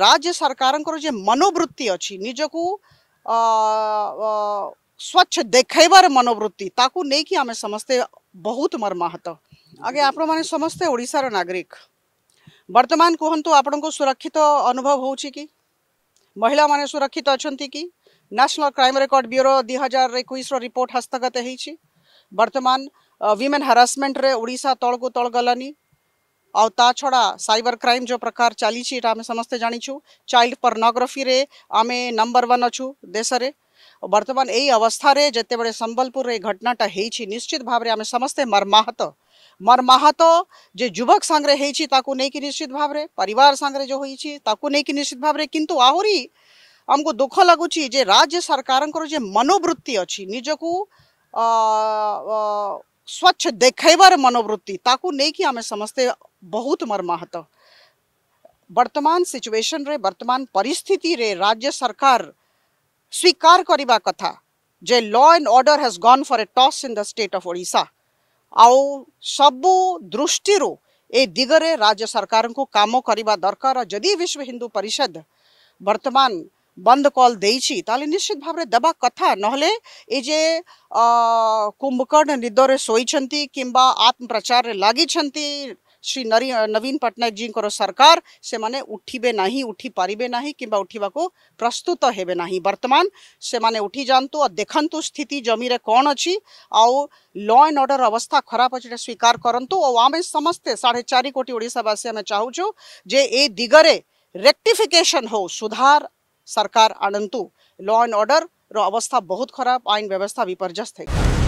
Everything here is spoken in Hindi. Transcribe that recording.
राज्य सरकारଙ୍କର ଯେ ମନୋବୃତ୍ତି ଅଛି ନିଜକୁ ସ୍ୱଚ୍ଛ ଦେଖାଇବାର ମନୋବୃତ୍ତି ତାକୁ ନେଇକି ଆମେ ସମସ୍ତେ ବହୁତ ମର୍ମାହତ ଆଜ୍ଞା ଆପଣମାନେ ସମସ୍ତେ ଓଡ଼ିଶାର ନାଗରିକ ବର୍ତ୍ତମାନ କୁହନ୍ତୁ ଆପଣଙ୍କୁ ସୁରକ୍ଷିତ ଅନୁଭବ ହେଉଛି କି ମହିଳାମାନେ ସୁରକ୍ଷିତ ଅଛନ୍ତି କି ନ୍ୟାସନାଲ୍ କ୍ରାଇମ୍ ରେକର୍ଡ ବ୍ୟୁରୋ ଦୁଇ ହଜାର ଏକୋଇଶର ରିପୋର୍ଟ ହସ୍ତଗତ ହେଇଛି ବର୍ତ୍ତମାନ ୱିମେନ୍ ହାରାସମେଣ୍ଟରେ ଓଡ଼ିଶା ତଳକୁ ତଳ ଗଲାନି आ छड़ा साइबर क्राइम जो प्रकार चली समस्ते जाचु चाइल्ड पर्नोग्राफी रे आमे नंबर वन अच्छु देश में बर्तमान यही अवस्था रे जिते बड़े संबलपुर घटनाटा हो निश्चित भाव में आम समस्ते मर्माहत मर्माहत जे युवक सांगे नहीं कि निश्चित भाव में परिवार सांगे जो होकर निश्चित भाव में कितु आहरी आमको दुख लगुच राज्य सरकार जे मनोवृत्ति अच्छी निजक स्वच्छ देखार मनोवृत्ति ताकू नहीं कि आम समस्ते बहुत मर्माहत वर्तमान सिचुएशन रे वर्तमान परिस्थिति रे राज्य सरकार स्वीकार करने कथा जे law and order has gone for a toss in the state of Odisha आउ सब दृष्टि ए दिगरे राज्य सरकार को काम करने दरकार जदि विश्व हिंदू परिषद वर्तमान बंद कॉल देछि ताले निश्चित भाबरे दबा कथा नहले ए कुंभकर्ण निदर सोई छंती किंबा आत्म प्रचार रे श्री नवीन पट्टनायक जी सरकार से मैंने उठिबे ना उठी पारे ना कि उठवाक प्रस्तुत हेबे बर्तमान से माने उठी जातु और देखु स्थित जमी में कौन अच्छी आउ ल एंड अर्डर अवस्था खराब अच्छे स्वीकार करूँ और आम समस्ते साढ़े चार कोटी ओडावासी आम चाहूँ जे ए दिगरे रेक्टिफिकेसन हो सुधार सरकार आनतु ल एंड अर्डर रवस्था बहुत खराब आईन व्यवस्था विपर्यस्त है